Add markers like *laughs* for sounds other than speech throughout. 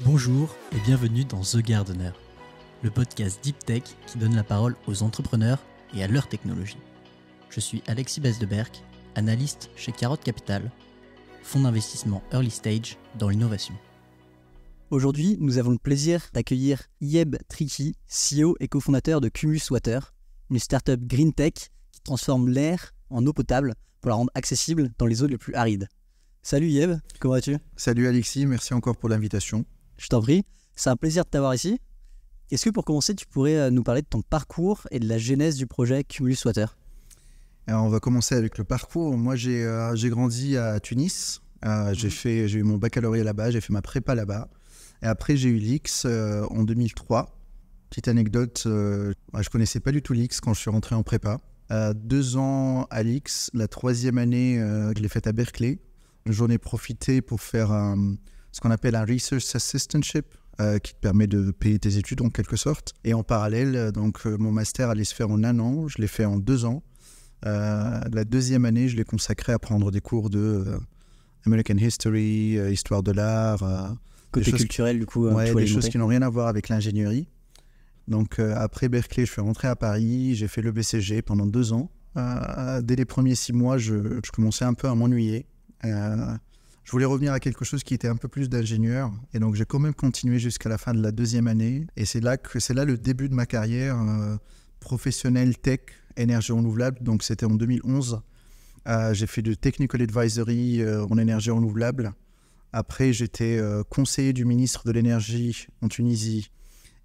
Bonjour et bienvenue dans The Gardener, le podcast Deep Tech qui donne la parole aux entrepreneurs et à leur technologie. Je suis Alexis Besdeberg, analyste chez Carotte Capital, fonds d'investissement early stage dans l'innovation. Aujourd'hui, nous avons le plaisir d'accueillir Yeb Triki, CEO et cofondateur de Cumulus Water, une startup green tech qui transforme l'air en eau potable pour la rendre accessible dans les zones les plus arides. Salut Yeb, comment vas-tu Salut Alexis, merci encore pour l'invitation. Je t'en prie. C'est un plaisir de t'avoir ici. Est-ce que pour commencer, tu pourrais euh, nous parler de ton parcours et de la genèse du projet Cumulus Water on va commencer avec le parcours. Moi, j'ai euh, grandi à Tunis. Euh, j'ai mhm. fait, j'ai eu mon baccalauréat là-bas, j'ai fait ma prépa là-bas. Et après, j'ai eu l'IX en 2003. Petite anecdote, je je connaissais pas du tout l'X quand je suis rentré en prépa. deux ans à l'X, la troisième année, je l'ai faite à Berkeley. J'en ai profité pour faire un, ce qu'on appelle un Research Assistantship, euh, qui te permet de payer tes études en quelque sorte. Et en parallèle, euh, donc euh, mon master allait se faire en un an, je l'ai fait en deux ans. la deuxième année, je l'ai consacré à prendre des cours de American History, histoire de l'art. Côté culturel, du coup. Hein, ouais, des choses qui n'ont rien à voir avec l'ingénierie. Donc après Berkeley, je suis rentré à Paris, j'ai fait le BCG pendant deux ans. dès les premiers six mois, je, je commençais un peu à m'ennuyer. Je voulais revenir à quelque chose qui était un peu plus d'ingénieur. Et donc, j'ai quand même continué jusqu'à la fin de la deuxième année. Et c'est là que c'est là le début de ma carrière euh, professionnelle tech, énergie renouvelable. Donc, c'était en 2011. Euh, j'ai fait du technical advisory euh, en énergie renouvelable. Après, j'étais conseiller du ministre de l'énergie en Tunisie.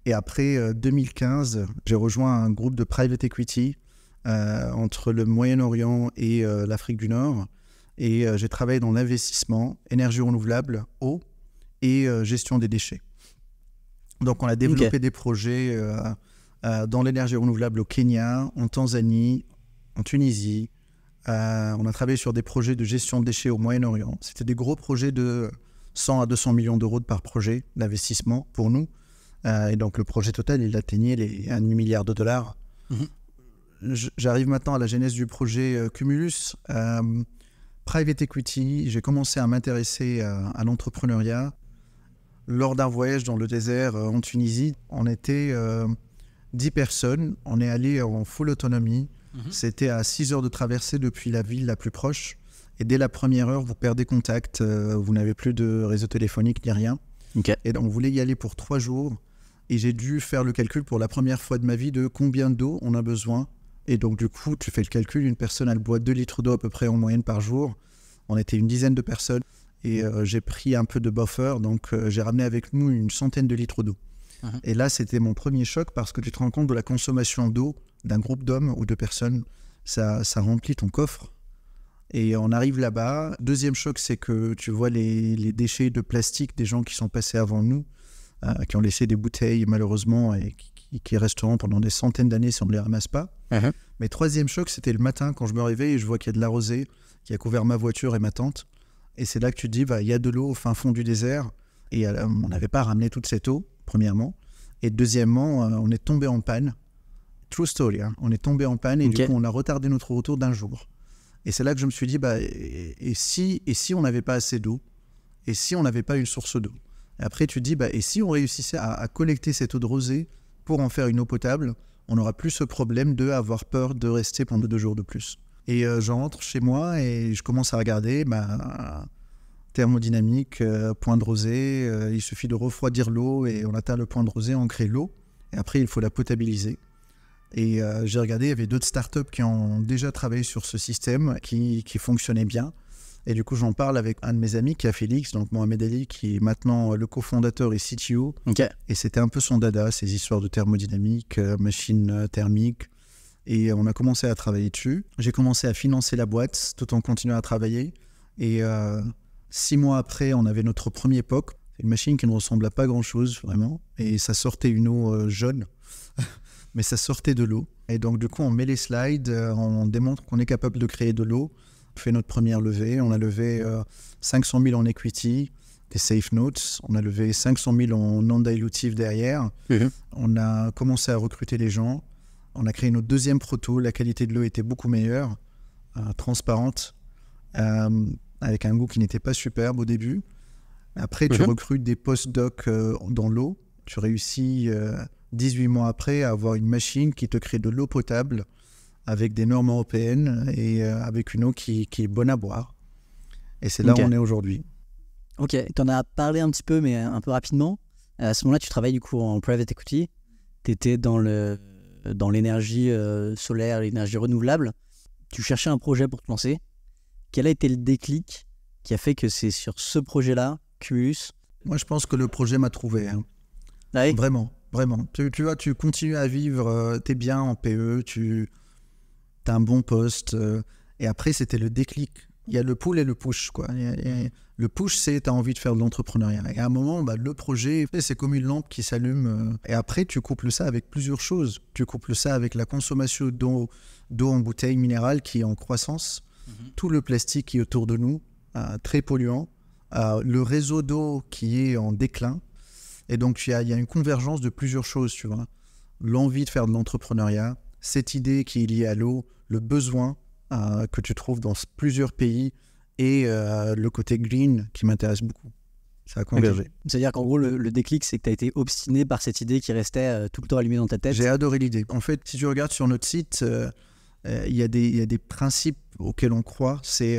Et après 2015, j'ai rejoint un groupe de private equity entre le Moyen-Orient et l'Afrique du Nord et euh, j'ai travaillé dans l'investissement, énergie renouvelable, eau et euh, gestion des déchets. Donc on a développé des projets euh, dans l'énergie renouvelable au Kenya, en Tanzanie, en Tunisie. on a travaillé sur des projets de gestion de déchets au Moyen-Orient. C'était des gros projets de 100 à 200 millions d'euros par projet d'investissement pour nous. et donc le projet total, il atteignait les 1 milliard de dollars. Mhm. J'arrive maintenant à la genèse du projet Cumulus private equity, j'ai commencé à m'intéresser à, l'entrepreneuriat lors d'un voyage dans le désert euh, en Tunisie. On était 10 euh, personnes, on est allé en full autonomie. Mhm. C'était à 6 heures de traversée depuis la ville la plus proche. Et dès la première heure, vous perdez contact, euh, vous n'avez plus de réseau téléphonique ni rien. Et on voulait y aller pour 3 jours. Et j'ai dû faire le calcul pour la première fois de ma vie de combien d'eau on a besoin et donc, du coup, tu fais le calcul, une personne, elle boit 2 litres d'eau à peu près en moyenne par jour. On était une dizaine de personnes et euh, j'ai pris un peu de buffer, donc euh, j'ai ramené avec nous une centaine de litres d'eau. Uh-huh. Et là, c'était mon premier choc parce que tu te rends compte de la consommation d'eau d'un groupe d'hommes ou de personnes. Ça, ça remplit ton coffre. Et on arrive là-bas. Deuxième choc, c'est que tu vois les, déchets de plastique des gens qui sont passés avant nous, euh, qui ont laissé des bouteilles malheureusement et qui, qui, resteront pendant des centaines d'années si on ne les ramasse pas. Uh-huh. Mais troisième choc, c'était le matin quand je me réveille et je vois qu'il y a de la rosée qui a couvert ma voiture et ma tente. Et c'est là que tu te dis, bah, il y a de l'eau au fin fond du désert. Et euh, on n'avait pas ramené toute cette eau, premièrement. Et deuxièmement, euh, on est tombé en panne. True story, hein. on est tombé en panne et du coup, on a retardé notre retour d'un jour. Et c'est là que je me suis dit, bah, et, si, et si on n'avait pas assez d'eau Et si on n'avait pas une source d'eau Après, tu dis, bah, et si on réussissait à collecter cette eau de rosée pour en faire une eau potable, on n'aura plus ce problème de avoir peur de rester pendant deux jours de plus. Et euh, j'entre chez moi et je commence à regarder ma bah, thermodynamique, euh, point de rosée. Euh, il suffit de refroidir l'eau et on atteint le point de rosée, on crée l'eau. Et après, il faut la potabiliser. Et j'ai regardé, il y avait d'autres startups qui ont déjà travaillé sur ce système qui fonctionnait bien. Et du coup, j'en parle avec un de mes amis qui a Félix, donc Mohamed Ali, qui est maintenant euh, le cofondateur et CTO. Et c'était un peu son dada, ces histoires de thermodynamique, euh, machine euh, thermique. Et on a commencé à travailler dessus. J'ai commencé à financer la boîte tout en continuant à travailler. Et six mois après, on avait notre premier POC. une machine qui ne ressemble à pas grand-chose, vraiment. Et ça sortait une eau jaune, *laughs* mais ça sortait de l'eau. Et donc, du coup, on met les slides, on démontre qu'on est capable de créer de l'eau fait notre première levée. On a levé 500 euh, 000 en equity, des safe notes. On a levé 500 000 en non dilutif derrière. Mhm. On a commencé à recruter les gens. On a créé notre deuxième proto. La qualité de l'eau était beaucoup meilleure, euh, transparente, euh, avec un goût qui n'était pas superbe au début. Après, tu mhm. recrutes des post-docs dans l'eau. Tu réussis 18 mois après à avoir une machine qui te crée de l'eau potable avec des normes européennes et euh, avec une eau qui, qui, est bonne à boire. Et c'est là où on est aujourd'hui. Ok, tu en as parlé un petit peu, mais euh, un peu rapidement. Euh, à ce moment-là, tu travailles du coup en private equity. Tu étais dans, le, dans l'énergie solaire, l'énergie renouvelable. Tu cherchais un projet pour te lancer. Quel a été le déclic qui a fait que c'est sur ce projet-là, Cumulus Moi, je pense que le projet m'a trouvé. Hein. Ah vraiment, vraiment. Tu, vois, tu continues à vivre, tes tu es bien en PE, tu, un bon poste. Euh, et après, c'était le déclic. Il y a le pull et le push. Quoi. le push, c'est t'as envie de faire de l'entrepreneuriat. Et à un moment, bah, le projet, c'est comme une lampe qui s'allume. Euh, et après, tu couples ça avec plusieurs choses. Tu couples ça avec la consommation d'eau, d'eau en bouteille minérale qui est en croissance, mhm. tout le plastique qui est autour de nous, euh, très polluant, le réseau d'eau qui est en déclin. Et donc, il y, y, a une convergence de plusieurs choses, tu vois. L'envie de faire de l'entrepreneuriat, cette idée qui est liée à l'eau, le besoin euh, que tu trouves dans plusieurs pays et euh, le côté green qui m'intéresse beaucoup. Ça a convergé. C'est-à-dire qu'en gros, le, déclic, c'est que tu as été obstiné par cette idée qui restait euh, tout le temps allumée dans ta tête. J'ai adoré l'idée. En fait, si tu regardes sur notre site, il y, a des principes auxquels on croit. C'est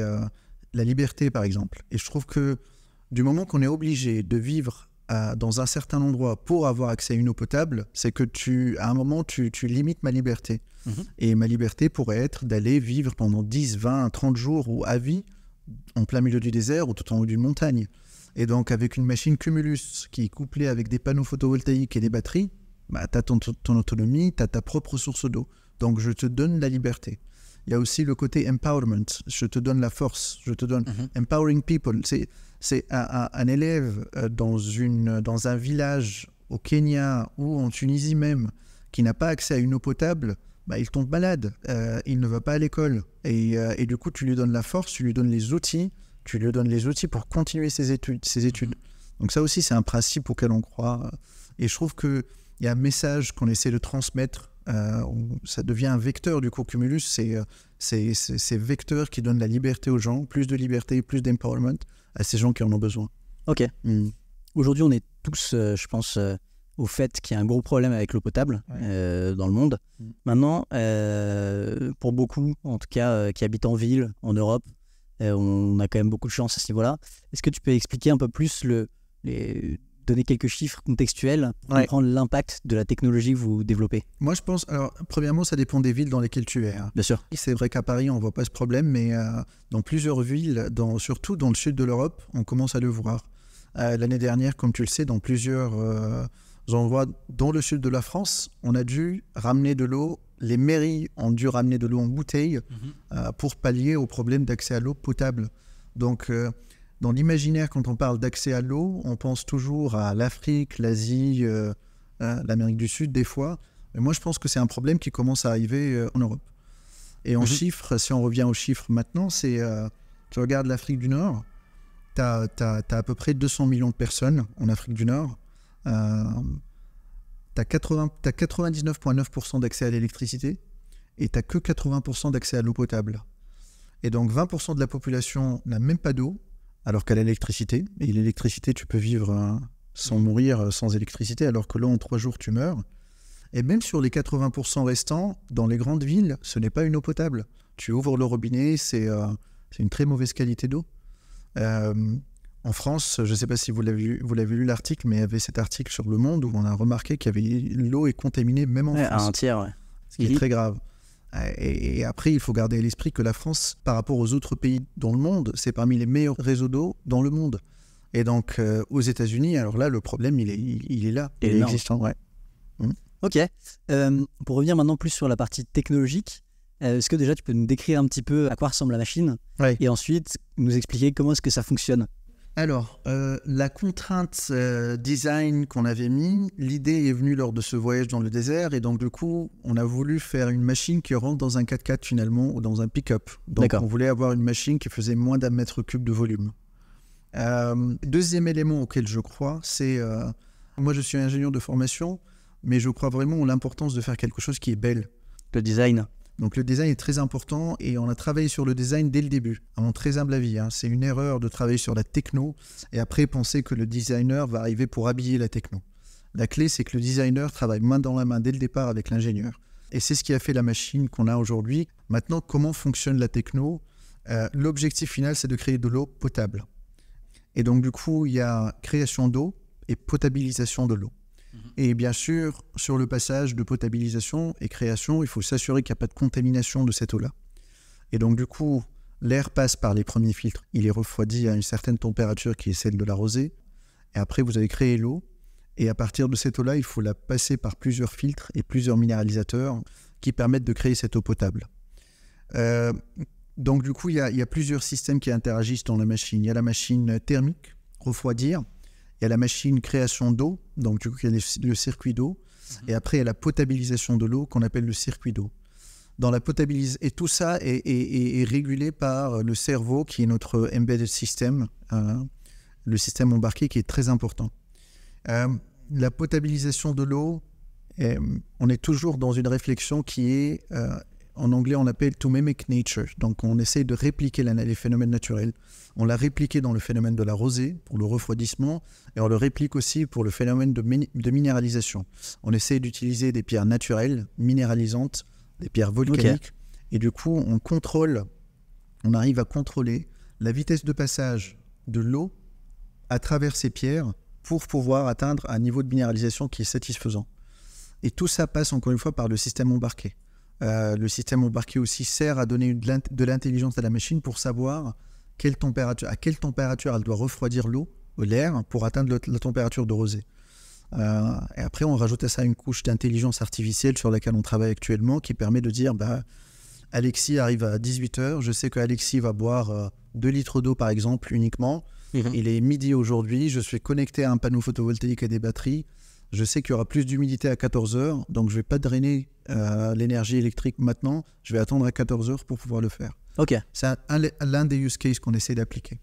la liberté, par exemple. Et je trouve que du moment qu'on est obligé de vivre dans un certain endroit pour avoir accès à une eau potable, c'est que tu, à un moment, tu, limites ma liberté. Mhm. Et ma liberté pourrait être d'aller vivre pendant 10, 20, 30 jours ou à vie en plein milieu du désert ou tout en haut d'une montagne. Et donc, avec une machine Cumulus qui est couplée avec des panneaux photovoltaïques et des batteries, bah, tu as ton, autonomie, tu as ta propre source d'eau. Donc, je te donne la liberté. Il y a aussi le côté empowerment. Je te donne la force. Je te donne mhm. empowering people. C'est c'est un, élève euh, dans, une, dans un village au Kenya ou en Tunisie même qui n'a pas accès à une eau potable, bah, il tombe malade, euh, il ne va pas à l'école. Euh, et, du coup, tu lui donnes la force, tu lui donnes les outils, tu lui donnes les outils pour continuer ses études. Ses études. Donc ça aussi, c'est un principe auquel on croit. Et je trouve qu'il y a un message qu'on essaie de transmettre euh, ça devient un vecteur du coup Cumulus, c'est euh, ces vecteurs qui donnent la liberté aux gens, plus de liberté, plus d'empowerment à ces gens qui en ont besoin. Ok. Hmm. Aujourd'hui, on est tous, euh, je pense, au fait qu'il y a un gros problème avec l'eau potable dans le monde. Hmm. Maintenant, pour beaucoup, en tout cas, qui habitent en ville, en Europe, on a quand même beaucoup de chance à ce niveau-là. Est-ce que tu peux expliquer un peu plus le, les, donner quelques chiffres contextuels pour comprendre l'impact de la technologie que vous développez Moi, je pense, alors, premièrement, ça dépend des villes dans lesquelles tu es. Hein. Bien sûr. C'est vrai qu'à Paris, on ne voit pas ce problème, mais euh, dans plusieurs villes, dans, surtout dans le sud de l'Europe, on commence à le voir. Euh, l'année dernière, comme tu le sais, dans plusieurs euh, endroits, dans le sud de la France, on a dû ramener de l'eau. Les mairies ont dû ramener de l'eau en bouteille mhm. pour pallier au problème d'accès à l'eau potable. Donc, dans l'imaginaire, quand on parle d'accès à l'eau, on pense toujours à l'Afrique, l'Asie, euh, hein, l'Amérique du Sud, des fois. Mais moi, je pense que c'est un problème qui commence à arriver euh, en Europe. Et en mhm. chiffres, si on revient aux chiffres maintenant, c'est euh, tu regardes l'Afrique du Nord, tu as, à peu près 200 millions de personnes en Afrique du Nord. tu as, as 99,9% d'accès à l'électricité et tu que 80% d'accès à l'eau potable. Et donc 20% de la population n'a même pas d'eau alors qu'à l'électricité. Et l'électricité, tu peux vivre hein, sans mourir, euh, sans électricité, alors que l'eau en trois jours, tu meurs. Et même sur les 80% restants, dans les grandes villes, ce n'est pas une eau potable. Tu ouvres le robinet, c'est euh, une très mauvaise qualité d'eau. Euh, en France, je ne sais pas si vous l'avez lu, l'article, mais il y avait cet article sur Le Monde où on a remarqué qu'il y avait l'eau est contaminée même en France. À un tiers, Ce qui est mhm. très grave. Et, après, il faut garder à l'esprit que la France, par rapport aux autres pays dans le monde, c'est parmi les meilleurs réseaux d'eau dans le monde. Et donc, euh, aux États-Unis, alors là, le problème, il est, il, est là, il est existant. Ouais. Hum. Ok. Euh, pour revenir maintenant plus sur la partie technologique, euh, est-ce que déjà tu peux nous décrire un petit peu à quoi ressemble la machine et ensuite nous expliquer comment est-ce que ça fonctionne alors, euh, la contrainte euh, design qu'on avait mis, l'idée est venue lors de ce voyage dans le désert et donc du coup, on a voulu faire une machine qui rentre dans un 4x4 finalement ou dans un pick-up. Donc on voulait avoir une machine qui faisait moins d'un mètre cube de volume. Euh, deuxième élément auquel je crois, c'est moi je suis ingénieur de formation, mais je crois vraiment en l'importance de faire quelque chose qui est belle. Le design. Donc le design est très important et on a travaillé sur le design dès le début, à mon très humble avis. Hein. C'est une erreur de travailler sur la techno et après penser que le designer va arriver pour habiller la techno. La clé, c'est que le designer travaille main dans la main dès le départ avec l'ingénieur. Et c'est ce qui a fait la machine qu'on a aujourd'hui. Maintenant, comment fonctionne la techno euh, L'objectif final, c'est de créer de l'eau potable. Et donc, du coup, il y a création d'eau et potabilisation de l'eau. Et bien sûr, sur le passage de potabilisation et création, il faut s'assurer qu'il n'y a pas de contamination de cette eau-là. Et donc, du coup, l'air passe par les premiers filtres. Il est refroidi à une certaine température qui est celle de la rosée. Et après, vous avez créé l'eau. Et à partir de cette eau-là, il faut la passer par plusieurs filtres et plusieurs minéralisateurs qui permettent de créer cette eau potable. Euh, donc du coup, il y, a plusieurs systèmes qui interagissent dans la machine. Il y a la machine thermique, refroidir, il y a la machine création d'eau, donc du coup, il y a le circuit d'eau. Mhm. Et après, il y a la potabilisation de l'eau qu'on appelle le circuit d'eau. Dans la et tout ça est, régulé par le cerveau qui est notre embedded system, hein, le système embarqué qui est très important. Euh, la potabilisation de l'eau, euh, on est toujours dans une réflexion qui est euh, en anglais, on appelle to mimic nature. Donc, on essaie de répliquer les phénomènes naturels. On l'a répliqué dans le phénomène de la rosée pour le refroidissement et on le réplique aussi pour le phénomène de, minéralisation. On essaie d'utiliser des pierres naturelles, minéralisantes, des pierres volcaniques. Et du coup, on contrôle, on arrive à contrôler la vitesse de passage de l'eau à travers ces pierres pour pouvoir atteindre un niveau de minéralisation qui est satisfaisant. Et tout ça passe encore une fois par le système embarqué. Euh, le système embarqué aussi sert à donner de l'intelligence à la machine pour savoir à quelle température elle doit refroidir l'eau, euh, l'air, pour atteindre la température de rosée. Euh, et après, on rajoute à ça une couche d'intelligence artificielle sur laquelle on travaille actuellement qui permet de dire bah, Alexis arrive à 18h, je sais qu'Alexis va boire 2 litres d'eau par exemple uniquement. Mm-hmm. Il est midi aujourd'hui, je suis connecté à un panneau photovoltaïque et des batteries. Je sais qu'il y aura plus d'humidité à 14 heures, donc je ne vais pas drainer euh, l'énergie électrique maintenant. Je vais attendre à 14 heures pour pouvoir le faire. Ok. C'est l'un des use cases qu'on essaie d'appliquer.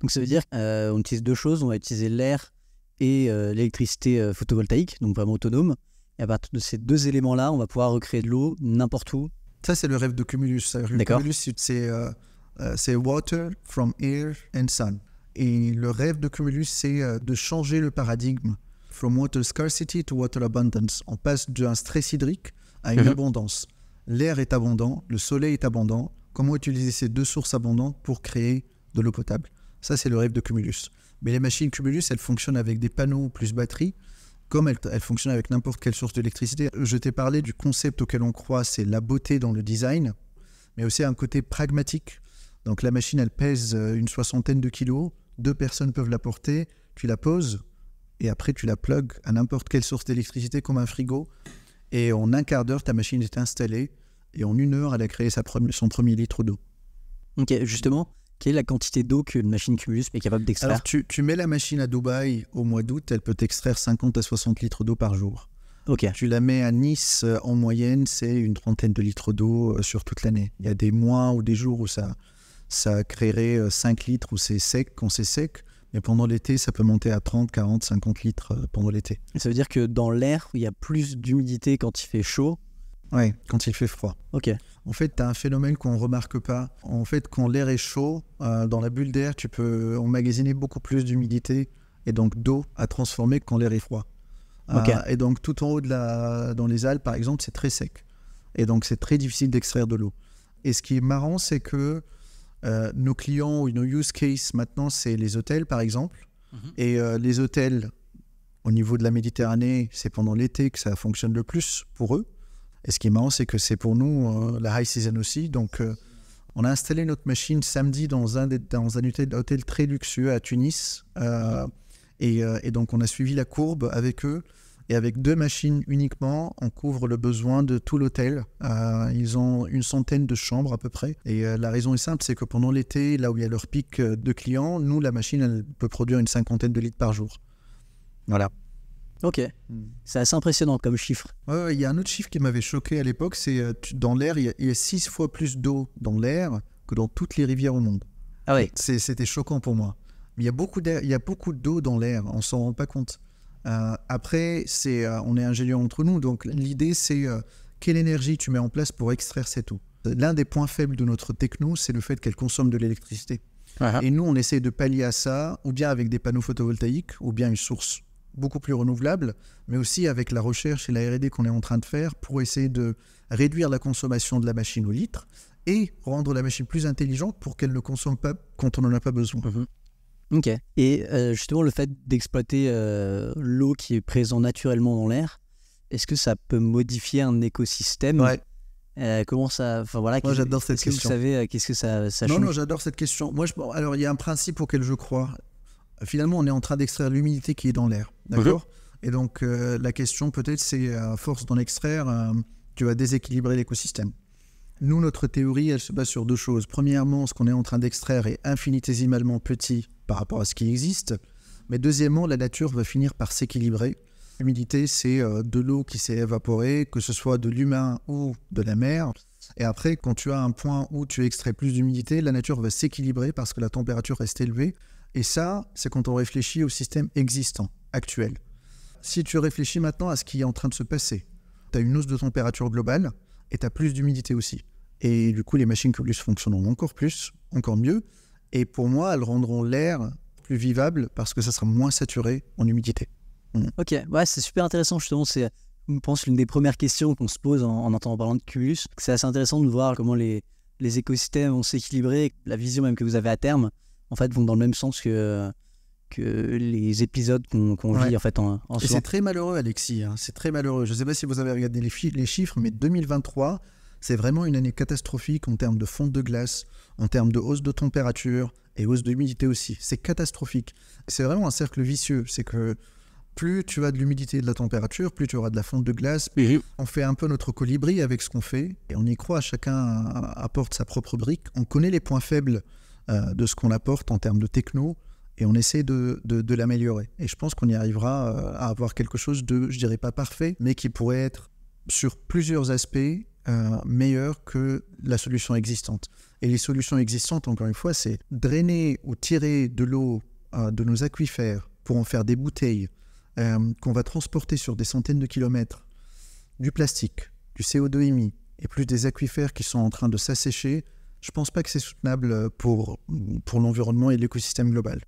Donc ça veut dire qu'on euh, utilise deux choses. On va utiliser l'air et euh, l'électricité photovoltaïque, donc vraiment autonome. Et à partir de ces deux éléments-là, on va pouvoir recréer de l'eau n'importe où. Ça, c'est le rêve de Cumulus. Cumulus, c'est water from air and sun. Et le rêve de Cumulus, c'est de changer le paradigme From water scarcity to water abundance. On passe d'un stress hydrique à une mhm. abondance. L'air est abondant, le soleil est abondant. Comment utiliser ces deux sources abondantes pour créer de l'eau potable Ça, c'est le rêve de Cumulus. Mais les machines Cumulus, elles fonctionnent avec des panneaux plus batteries, comme elles, elles fonctionnent avec n'importe quelle source d'électricité. Je t'ai parlé du concept auquel on croit, c'est la beauté dans le design, mais aussi un côté pragmatique. Donc la machine, elle pèse euh, une soixantaine de kilos, deux personnes peuvent la porter, tu la poses, et après tu la plugs à n'importe quelle source d'électricité comme un frigo. Et en un quart d'heure, ta machine est installée et en une heure, elle a créé son premier litre d'eau. Ok, justement, quelle est la quantité d'eau qu'une machine Cumulus est capable d'extraire Alors, tu, mets la machine à Dubaï au mois d'août, elle peut extraire 50 à 60 litres d'eau par jour. Ok. Tu la mets à Nice, euh, en moyenne, c'est une trentaine de litres d'eau euh, sur toute l'année. Il y a des mois ou des jours où ça, ça créerait 5 euh, litres, où c'est sec, quand c'est sec. Mais pendant l'été, ça peut monter à 30, 40, 50 litres euh, pendant l'été. Ça veut dire que dans l'air, il y a plus d'humidité quand il fait chaud Oui, quand il fait froid. Ok. En fait, tu as un phénomène qu'on ne remarque pas. En fait, quand l'air est chaud, euh, dans la bulle d'air, tu peux emmagasiner beaucoup plus d'humidité et donc d'eau à transformer quand l'air est froid. Euh, et donc, tout en haut, de la, dans les Alpes, par exemple, c'est très sec. Et donc, c'est très difficile d'extraire de l'eau. Et ce qui est marrant, c'est que euh, nos clients ou nos use cases maintenant, c'est les hôtels, par exemple. Mhm. Et euh, les hôtels, au niveau de la Méditerranée, c'est pendant l'été que ça fonctionne le plus pour eux. Et ce qui est marrant, c'est que c'est pour nous euh, la high season aussi. Donc, on a installé notre machine samedi dans un, dans un hôtel très luxueux à Tunis. et, donc, on a suivi la courbe avec eux. Et avec deux machines uniquement, on couvre le besoin de tout l'hôtel. Euh, ils ont une centaine de chambres à peu près. Et euh, la raison est simple, c'est que pendant l'été, là où il y a leur pic euh, de clients, nous, la machine, elle peut produire une cinquantaine de litres par jour. Voilà. Ok, hmm. c'est assez impressionnant comme chiffre. Il y a un autre chiffre qui m'avait choqué à l'époque, c'est dans l'air, il y, a six fois plus d'eau dans l'air que dans toutes les rivières au monde. Ah oui. C'était choquant pour moi. Il y a beaucoup d'eau dans l'air, on s'en rend pas compte. Euh, après, c'est, euh, on est ingénieurs entre nous, donc l'idée c'est euh, quelle énergie tu mets en place pour extraire cette eau. L'un des points faibles de notre techno, c'est le fait qu'elle consomme de l'électricité. Ah ah. Et nous, on essaie de pallier à ça, ou bien avec des panneaux photovoltaïques, ou bien une source beaucoup plus renouvelable, mais aussi avec la recherche et la RD qu'on est en train de faire pour essayer de réduire la consommation de la machine au litre et rendre la machine plus intelligente pour qu'elle ne consomme pas quand on n'en a pas besoin. Mhm. Ok. Et euh, justement, le fait d'exploiter euh, l'eau qui est présente naturellement dans l'air, est-ce que ça peut modifier un écosystème euh, comment ça voilà. Moi j'adore cette question. Que vous savez qu'est-ce que ça, ça Non non, j'adore cette question. Moi je, alors il y a un principe auquel je crois. Finalement, on est en train d'extraire l'humidité qui est dans l'air, d'accord Et donc la question peut-être c'est à force d'en extraire, tu vas déséquilibrer l'écosystème. Nous, notre théorie, elle se base sur deux choses. Premièrement, ce qu'on est en train d'extraire est infinitésimalement petit par rapport à ce qui existe. Mais deuxièmement, la nature va finir par s'équilibrer. L'humidité, c'est euh, de l'eau qui s'est évaporée, que ce soit de l'humain ou de la mer. Et après, quand tu as un point où tu extrais plus d'humidité, la nature va s'équilibrer parce que la température reste élevée. Et ça, c'est quand on réfléchit au système existant, actuel. Si tu réfléchis maintenant à ce qui est en train de se passer, tu as une hausse de température globale, et tu plus d'humidité aussi. Et du coup, les machines Cubulus fonctionneront encore plus, encore mieux. Et pour moi, elles rendront l'air plus vivable parce que ça sera moins saturé en humidité. Mmh. Ok, ouais, c'est super intéressant justement. C'est, je pense, l'une des premières questions qu'on se pose en, entendant parler de Cumulus. C'est assez intéressant de voir comment les, les écosystèmes vont s'équilibrer, la vision même que vous avez à terme, en fait, vont dans le même sens que, que les épisodes qu'on vit en fait en, en c'est très malheureux, Alexis. Hein. c'est très malheureux. Je ne sais pas si vous avez regardé les, chiffres, mais 2023, c'est vraiment une année catastrophique en termes de fonte de glace, en termes de hausse de température et hausse d'humidité aussi. C'est catastrophique. C'est vraiment un cercle vicieux. C'est que plus tu as de l'humidité et de la température, plus tu auras de la fonte de glace. On fait un peu notre colibri avec ce qu'on fait et on y croit. Chacun apporte sa propre brique. On connaît les points faibles euh, de ce qu'on apporte en termes de techno et on essaie de, de, l'améliorer. Et je pense qu'on y arrivera euh, à avoir quelque chose de, je dirais pas parfait, mais qui pourrait être sur plusieurs aspects euh, meilleur que la solution existante. Et les solutions existantes, encore une fois, c'est drainer ou tirer de l'eau euh, de nos aquifères pour en faire des bouteilles qu'on va transporter sur des centaines de kilomètres, du plastique, du CO2 émis, et plus des aquifères qui sont en train de s'assécher, je pense pas que c'est soutenable pour, pour l'environnement et l'écosystème global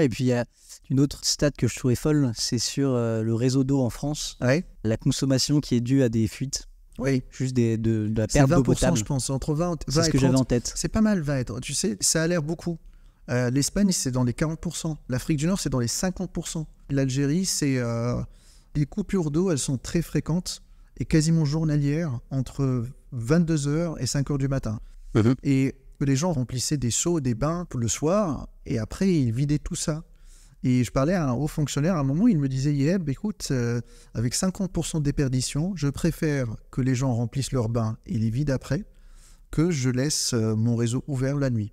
et puis il y a une autre stat que je trouvais folle, c'est sur euh, le réseau d'eau en France. La consommation qui est due à des fuites. Oui. Juste des, de, la perte d'eau potable. je pense, entre 20, C'est que j'avais en tête. C'est pas mal, 20 être Tu sais, ça a l'air beaucoup. Euh, L'Espagne, c'est dans les 40%. L'Afrique du Nord, c'est dans les 50%. L'Algérie, c'est. Euh, les coupures d'eau, elles sont très fréquentes et quasiment journalières entre 22h et 5h du matin. Mmh et que les gens remplissaient des seaux, des bains pour le soir, et après, ils vidaient tout ça. Et je parlais à un haut fonctionnaire, à un moment, il me disait, Yeb, écoute, euh, avec 50% de déperdition, je préfère que les gens remplissent leurs bains et les vident après, que je laisse euh, mon réseau ouvert la nuit.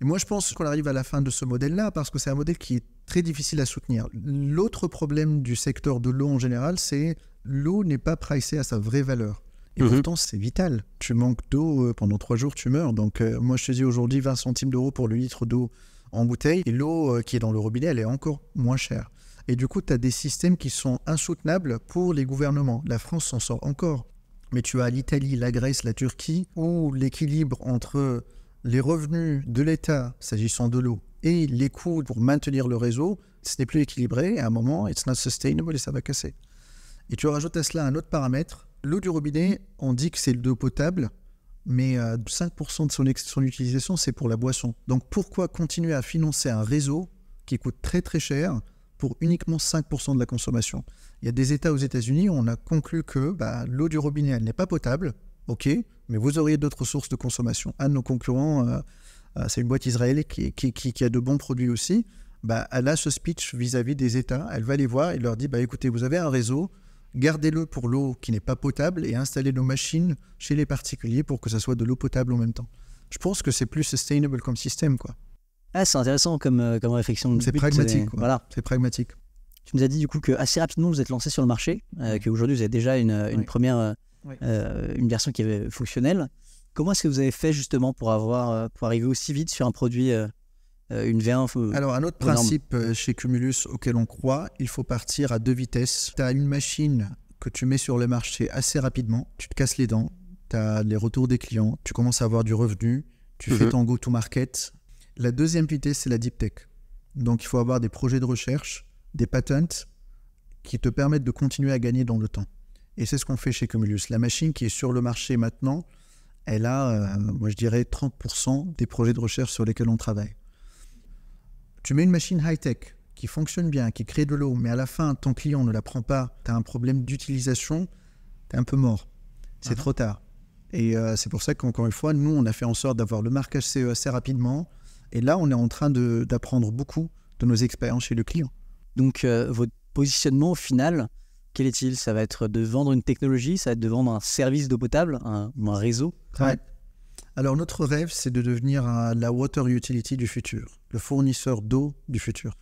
Et moi, je pense qu'on arrive à la fin de ce modèle-là, parce que c'est un modèle qui est très difficile à soutenir. L'autre problème du secteur de l'eau en général, c'est l'eau n'est pas pricée à sa vraie valeur. Et mhm. pourtant, c'est vital. Tu manques d'eau euh, pendant trois jours, tu meurs. Donc, euh, moi, je te aujourd'hui 20 centimes d'euros pour le litre d'eau en bouteille. Et l'eau euh, qui est dans le robinet, elle est encore moins chère. Et du coup, tu as des systèmes qui sont insoutenables pour les gouvernements. La France s'en sort encore. Mais tu as l'Italie, la Grèce, la Turquie, où l'équilibre entre les revenus de l'État, s'agissant de l'eau, et les coûts pour maintenir le réseau, ce n'est plus équilibré. À un moment, it's not sustainable et ça va casser. Et tu rajoutes à cela un autre paramètre L'eau du robinet, on dit que c'est l'eau potable, mais 5% euh, de son, utilisation, c'est pour la boisson. Donc pourquoi continuer à financer un réseau qui coûte très très cher pour uniquement 5% de la consommation Il y a des États aux États-Unis où on a conclu que bah, l'eau du robinet, elle n'est pas potable, ok, mais vous auriez d'autres sources de consommation. Un de nos concurrents, euh, euh, c'est une boîte israélienne qui, a de bons produits aussi, bah, elle a ce speech vis-à-vis des États, elle va les voir et leur dit, bah, écoutez, vous avez un réseau, gardez-le pour l'eau qui n'est pas potable et installez nos machines chez les particuliers pour que ça soit de l'eau potable en même temps. Je pense que c'est plus sustainable comme système, quoi. Ah, c'est intéressant comme, euh, comme réflexion. C'est pragmatique. Voilà. C'est pragmatique. Tu nous as dit du coup que assez rapidement vous êtes lancé sur le marché, euh, qu'aujourd'hui vous avez déjà une, euh, première, euh, une version qui est fonctionnelle. Comment est-ce que vous avez fait justement pour avoir, pour arriver aussi vite sur un produit euh, une v Alors, un autre principe euh, chez Cumulus auquel on croit, il faut partir à deux vitesses. Tu as une machine que tu mets sur le marché assez rapidement, tu te casses les dents, tu as les retours des clients, tu commences à avoir du revenu, tu fais mhm. ton go-to-market. La deuxième vitesse, c'est la deep tech. Donc, il faut avoir des projets de recherche, des patents qui te permettent de continuer à gagner dans le temps. Et c'est ce qu'on fait chez Cumulus. La machine qui est sur le marché maintenant, elle a, euh, moi je dirais, 30% des projets de recherche sur lesquels on travaille. Tu mets une machine high-tech qui fonctionne bien, qui crée de l'eau, mais à la fin, ton client ne la prend pas, tu as un problème d'utilisation, tu es un peu mort. C'est uh-huh. trop tard. Et euh, c'est pour ça qu'encore une fois, nous, on a fait en sorte d'avoir le marquage CE assez rapidement. Et là, on est en train d'apprendre beaucoup de nos expériences chez le client. Donc, euh, votre positionnement au final, quel est-il Ça va être de vendre une technologie, ça va être de vendre un service d'eau potable, un, réseau. Alors notre rêve, c'est de devenir la water utility du futur, le fournisseur d'eau du futur.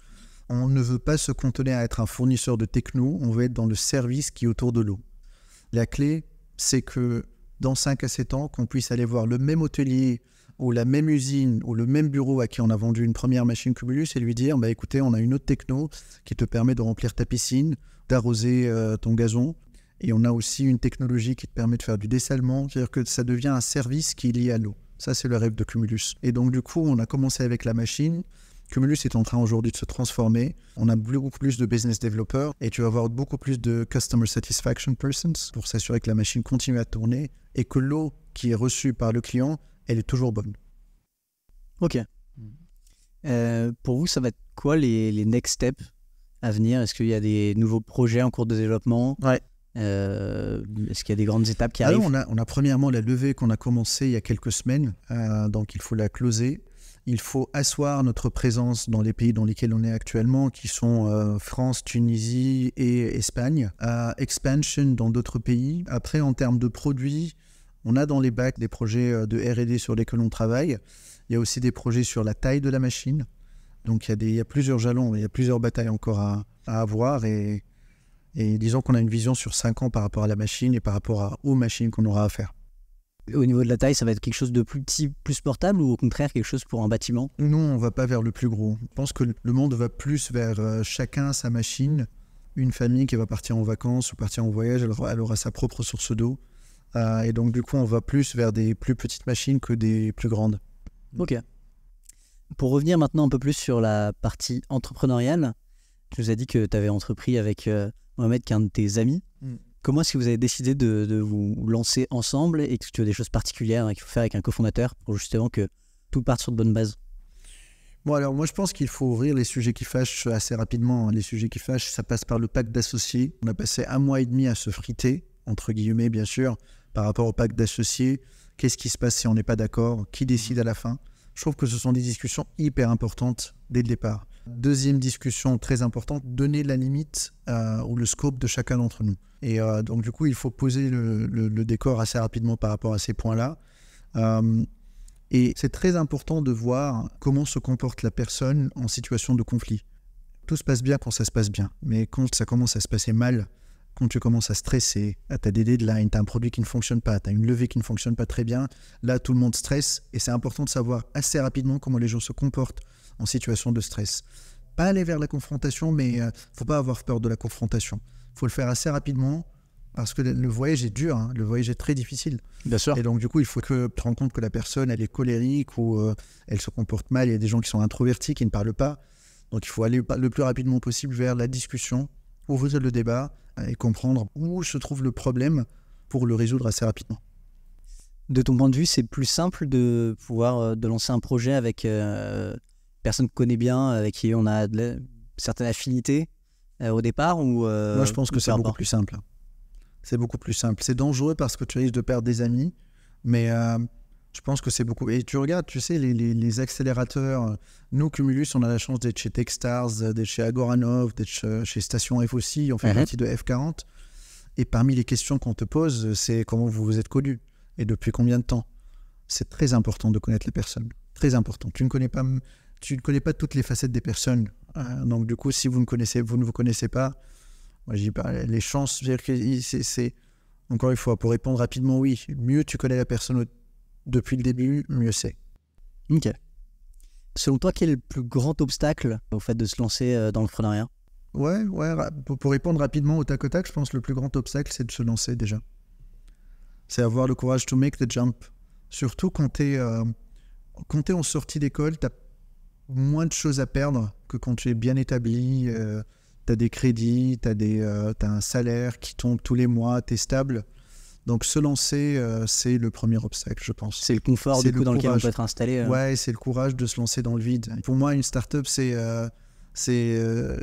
On ne veut pas se contenir à être un fournisseur de techno, on veut être dans le service qui est autour de l'eau. La clé, c'est que dans 5 à 7 ans, qu'on puisse aller voir le même hôtelier ou la même usine ou le même bureau à qui on a vendu une première machine Cumulus et lui dire, bah, écoutez, on a une autre techno qui te permet de remplir ta piscine, d'arroser euh, ton gazon, et on a aussi une technologie qui te permet de faire du dessalement, c'est-à-dire que ça devient un service qui est lié à l'eau. Ça, c'est le rêve de Cumulus. Et donc, du coup, on a commencé avec la machine. Cumulus est en train aujourd'hui de se transformer. On a beaucoup plus de business developers et tu vas avoir beaucoup plus de customer satisfaction persons pour s'assurer que la machine continue à tourner et que l'eau qui est reçue par le client, elle est toujours bonne. Ok. Mm. Euh, pour vous, ça va être quoi les, les next steps à venir Est-ce qu'il y a des nouveaux projets en cours de développement ouais. Euh, est-ce qu'il y a des grandes étapes qui ah arrivent Alors, on, a, premièrement la levée qu'on a commencée il y a quelques semaines, euh, donc il faut la closer. Il faut asseoir notre présence dans les pays dans lesquels on est actuellement, qui sont euh, France, Tunisie et Espagne. expansion dans d'autres pays. Après, en termes de produits, on a dans les bacs des projets de RD sur lesquels on travaille. Il y a aussi des projets sur la taille de la machine. Donc il y a, des, a plusieurs jalons, il y a plusieurs batailles encore à, à avoir. Et et disons qu'on a une vision sur 5 ans par rapport à la machine et par rapport à, aux machines qu'on aura à faire. Au niveau de la taille, ça va être quelque chose de plus petit, plus portable ou au contraire quelque chose pour un bâtiment Non, on va pas vers le plus gros. Je pense que le monde va plus vers euh, chacun sa machine. Une famille qui va partir en vacances ou partir en voyage, elle aura, sa propre source d'eau. Euh, et donc du coup, on va plus vers des plus petites machines que des plus grandes. Ok. Pour revenir maintenant un peu plus sur la partie entrepreneuriale, tu nous as dit que tu avais entrepris avec euh, Mohamed, qui est un de tes amis. Mm. Comment est-ce que vous avez décidé de, vous lancer ensemble et que tu as des choses particulières hein, qu'il faut faire avec un cofondateur pour justement que tout parte sur de bonnes bases Bon, alors moi je pense qu'il faut ouvrir les sujets qui fâchent assez rapidement. Hein. Les sujets qui fâchent, ça passe par le pacte d'associés. On a passé un mois et demi à se friter, entre guillemets bien sûr, par rapport au pacte d'associés. Qu'est-ce qui se passe si on n'est pas d'accord Qui décide à la fin Je trouve que ce sont des discussions hyper importantes dès le départ. Deuxième discussion très importante, donner la limite euh, ou le scope de chacun d'entre nous. Et euh, donc du coup, il faut poser le, décor assez rapidement par rapport à ces points-là. Euh, et c'est très important de voir comment se comporte la personne en situation de conflit. Tout se passe bien quand ça se passe bien, mais quand ça commence à se passer mal, quand tu commences à stresser, à ta des deadlines, tu as un produit qui ne fonctionne pas, tu as une levée qui ne fonctionne pas très bien, là tout le monde stresse et c'est important de savoir assez rapidement comment les gens se comportent en situation de stress. Pas aller vers la confrontation, mais ne euh, faut pas avoir peur de la confrontation. faut le faire assez rapidement parce que le voyage est dur, hein. le voyage est très difficile. Bien sûr. Et donc du coup, il faut que tu te rends compte que la personne, elle est colérique ou euh, elle se comporte mal. Il y a des gens qui sont introvertis, qui ne parlent pas. Donc il faut aller le plus rapidement possible vers la discussion, ouvrir le débat euh, et comprendre où se trouve le problème pour le résoudre assez rapidement. De ton point de vue, c'est plus simple de pouvoir de lancer un projet avec personne que connaît bien, avec qui on a de certaines affinités euh, au départ ou, euh, Moi, je pense que c'est beaucoup plus simple. C'est beaucoup plus simple. C'est dangereux parce que tu risques de perdre des amis, mais euh, je pense que c'est beaucoup. Et tu regardes, tu sais, les, accélérateurs. Nous, Cumulus, on a la chance d'être chez Techstars, d'être chez Agoranov, d'être chez, Station F aussi. On fait mhm. partie de F40. Et parmi les questions qu'on te pose, c'est comment vous vous êtes connu et depuis combien de temps. C'est très important de connaître les personnes. Très important. Tu ne connais pas tu ne connais pas toutes les facettes des personnes. Hein. donc, du coup, si vous ne, connaissez, vous ne vous connaissez pas, moi, j'y parle les chances. C'est encore une fois pour répondre rapidement, oui. Mieux tu connais la personne depuis le début, mieux c'est. Ok. Selon toi, quel est le plus grand obstacle au fait de se lancer euh, dans le l'entrepreneuriat Ouais, ouais. Pour répondre rapidement au tac au tac, je pense que le plus grand obstacle, c'est de se lancer déjà. C'est avoir le courage to make the jump. Surtout quand t'es euh, quand en sortie d'école, t'as moins de choses à perdre que quand tu es bien établi, euh, tu as des crédits, tu as, euh, un salaire qui tombe tous les mois, tu es stable. Donc se lancer, euh, c'est le premier obstacle, je pense. C'est le confort du coup dans lequel on peut être installé. Ouais, c'est le courage de se lancer dans le vide. Pour moi, une startup, c'est c'est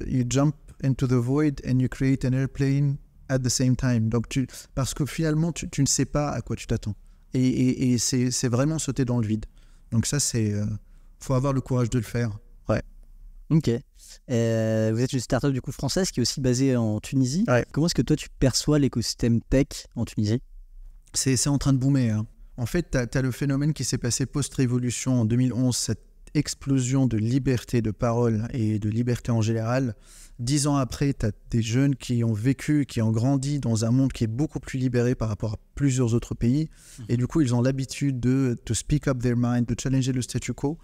you jump into the void and you create an airplane at the same time. Donc tu, parce que finalement, tu, ne sais pas à quoi tu t'attends. et c'est vraiment sauter dans le vide. Donc ça, c'est faut avoir le courage de le faire. Ouais. Ok. Euh, vous êtes une startup du coup française qui est aussi basée en Tunisie. Comment est-ce que toi tu perçois l'écosystème tech en Tunisie C'est en train de boomer. Hein. En fait, tu as, le phénomène qui s'est passé post-révolution en 2011, cette explosion de liberté de parole et de liberté en général, dix ans après, tu as des jeunes qui ont vécu, qui ont grandi dans un monde qui est beaucoup plus libéré par rapport à plusieurs autres pays. Mhm. Et du coup, ils ont l'habitude de, speak up their mind, de challenger le statu quo.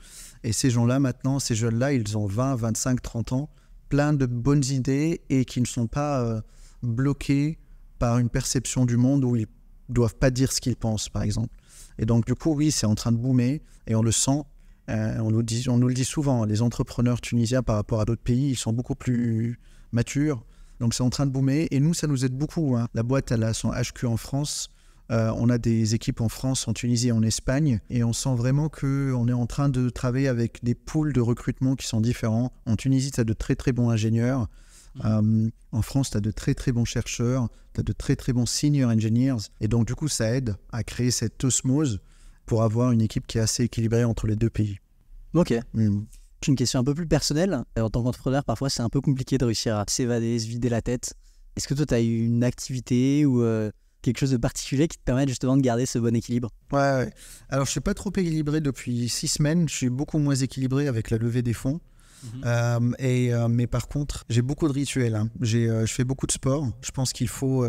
Et ces gens-là, maintenant, ces jeunes-là, ils ont 20, 25, 30 ans, plein de bonnes idées et qui ne sont pas euh, bloqués par une perception du monde où ils doivent pas dire ce qu'ils pensent, par exemple. Et donc, du coup, oui, c'est en train de boomer et on le sent euh, on, nous le dit souvent, les entrepreneurs tunisiens par rapport à d'autres pays, ils sont beaucoup plus matures. Donc c'est en train de boomer. Et nous, ça nous aide beaucoup. Hein. La boîte, elle a son HQ en France. Euh, on a des équipes en France, en Tunisie, et en Espagne, et on sent vraiment qu'on est en train de travailler avec des pools de recrutement qui sont différents. En Tunisie, tu as de très très bons ingénieurs. Euh, en France, tu as de très très bons chercheurs, tu as de très très bons senior engineers. Et donc, du coup, ça aide à créer cette osmose pour avoir une équipe qui est assez équilibrée entre les deux pays. Ok. Mm. Une question un peu plus personnelle. En tant qu'entrepreneur, parfois, c'est un peu compliqué de réussir à s'évader, se vider la tête. Est-ce que toi, tu as eu une activité ou euh, quelque chose de particulier qui te permet justement de garder ce bon équilibre ouais, Alors, je suis pas trop équilibré depuis six semaines. Je suis beaucoup moins équilibré avec la levée des fonds. Mhm. Euh, et, euh, mais par contre, j'ai beaucoup de rituels. Hein. je fais beaucoup de sport. Je pense qu'il faut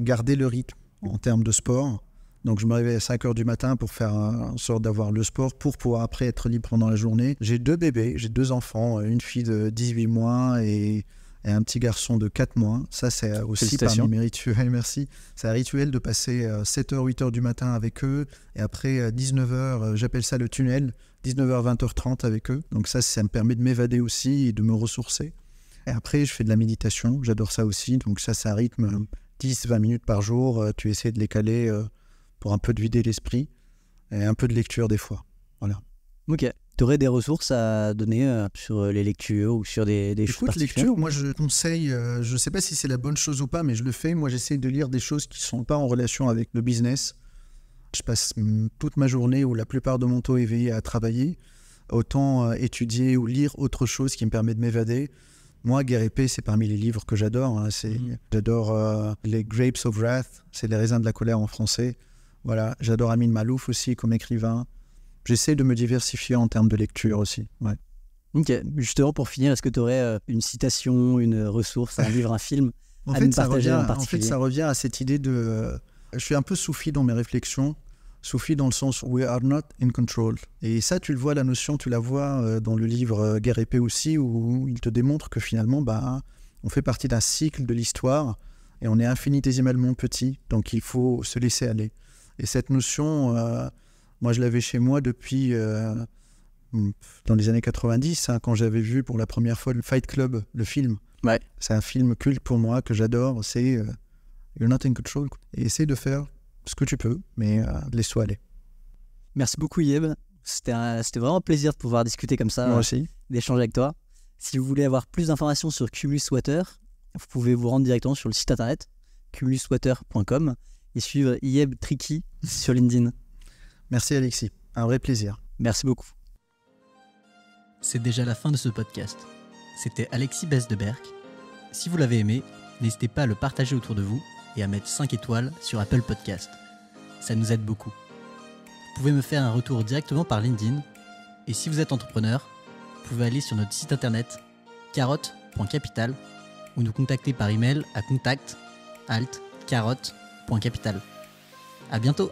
garder le rythme en termes de sport. Donc je me réveille à 5 heures du matin pour faire en sorte d'avoir le sport pour pouvoir après être libre pendant la journée. J'ai deux bébés, j'ai deux enfants, euh, une fille de 18 mois et, un petit garçon de 4 mois. Ça, c'est euh, aussi parmi mes rituels, *laughs* merci. C'est un rituel de passer 7h, euh, 8h du matin avec eux et après 19h, j'appelle ça le tunnel, 19h, 20h30 avec eux. Donc ça, ça me permet de m'évader aussi et de me ressourcer. Et après, je fais de la méditation, j'adore ça aussi. Donc ça, c'est un rythme 10-20 minutes par jour. Tu essaies de les caler pour un peu de vider l'esprit et un peu de lecture des fois. Voilà. Ok. Tu aurais des ressources à donner euh, sur les lectures ou sur des, des Écoute, choses lecture, moi je conseille, euh, je ne sais pas si c'est la bonne chose ou pas, mais je le fais. Moi j'essaye de lire des choses qui ne sont pas en relation avec le business. Je passe mm, toute ma journée ou la plupart de mon temps éveillé à travailler. Autant euh, étudier ou lire autre chose qui me permet de m'évader. Moi, Guerre épée, c'est parmi les livres que j'adore. Hein. Mm-hmm. J'adore les Grapes of Wrath, c'est les raisins de la colère en français. Voilà, j'adore Amine Malouf aussi comme écrivain. J'essaie de me diversifier en termes de lecture aussi. Ok, justement pour finir, est-ce que tu aurais euh, une citation, une ressource, un livre, un film *laughs* à partager en particulier En fait, ça revient à cette idée de. Euh, je suis un peu soufi dans mes réflexions. Soufi dans le sens we are not in control. Et ça, tu le vois, la notion, tu la vois euh, dans le livre Guerre et paix aussi, où il te démontre que finalement, bah, on fait partie d'un cycle de l'histoire et on est infinitésimalement petit, donc il faut se laisser aller. Et cette notion, euh, moi, je l'avais chez moi depuis euh, hmm, dans les années 90, hein, quand j'avais vu pour la première fois le Fight Club, le film. Ouais. C'est un film culte pour moi que j'adore. C'est euh, You're not in control. Et essaye de faire ce que tu peux, mais laisse-toi aller. Merci beaucoup, Yeb. C'était vraiment un plaisir de pouvoir discuter comme ça. D'échanger avec toi. Si vous voulez avoir plus d'informations sur Cumulus Water, vous pouvez vous rendre directement sur le site internet cumuluswater.com suivre Yeb Triki sur LinkedIn. Merci Alexis, un vrai plaisir. Merci beaucoup. C'est déjà la fin de ce podcast. C'était Alexis Besdeberg. Si vous l'avez aimé, n'hésitez pas à le partager autour de vous et à mettre 5 étoiles sur Apple Podcast. Ça nous aide beaucoup. Vous pouvez me faire un retour directement par LinkedIn. Et si vous êtes entrepreneur, vous pouvez aller sur notre site internet carotte.capital ou nous contacter par email à contact alt carotte Point capital. À bientôt